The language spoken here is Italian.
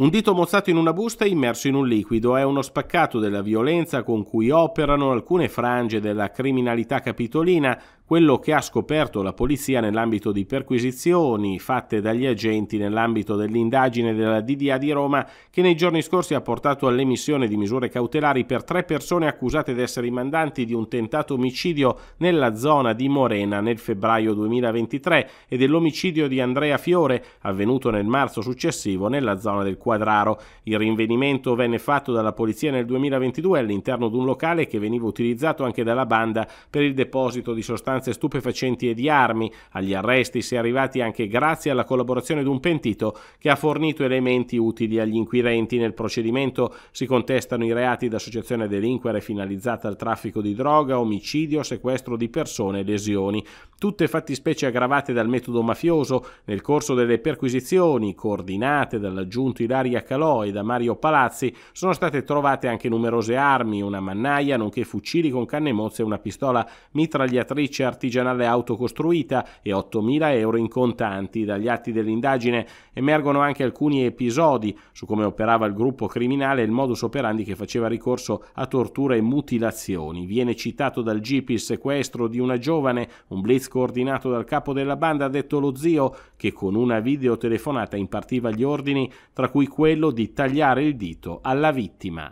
Un dito mozzato in una busta e immerso in un liquido è uno spaccato della violenza con cui operano alcune frange della criminalità capitolina, quello che ha scoperto la polizia nell'ambito di perquisizioni fatte dagli agenti nell'ambito dell'indagine della DDA di Roma, che nei giorni scorsi ha portato all'emissione di misure cautelari per tre persone accusate di essere i mandanti di un tentato omicidio nella zona di Morena nel febbraio 2023 e dell'omicidio di Andrea Fiore, avvenuto nel marzo successivo nella zona del Quadraro. Il rinvenimento venne fatto dalla polizia nel 2022 all'interno di un locale che veniva utilizzato anche dalla banda per il deposito di sostanze stupefacenti e di armi. Agli arresti si è arrivati anche grazie alla collaborazione di un pentito che ha fornito elementi utili agli inquirenti. Nel procedimento si contestano i reati d'associazione a delinquere finalizzata al traffico di droga, omicidio, sequestro di persone e lesioni tutte fattispecie aggravate dal metodo mafioso nel corso delle perquisizioni coordinate dall'aggiunto Ilaria Calò e da Mario Palazzi, sono state trovate anche numerose armi, una mannaia, nonché fucili con canne mozze e una pistola mitragliatrice artigianale autocostruita e 8.000 euro in contanti. Dagli atti dell'indagine emergono anche alcuni episodi su come operava il gruppo criminale e il modus operandi che faceva ricorso a torture e mutilazioni. Viene citato dal GP il sequestro di una giovane, un blitz scoordinato dal capo della banda, ha detto lo zio che con una videotelefonata impartiva gli ordini, tra cui quello di tagliare il dito alla vittima.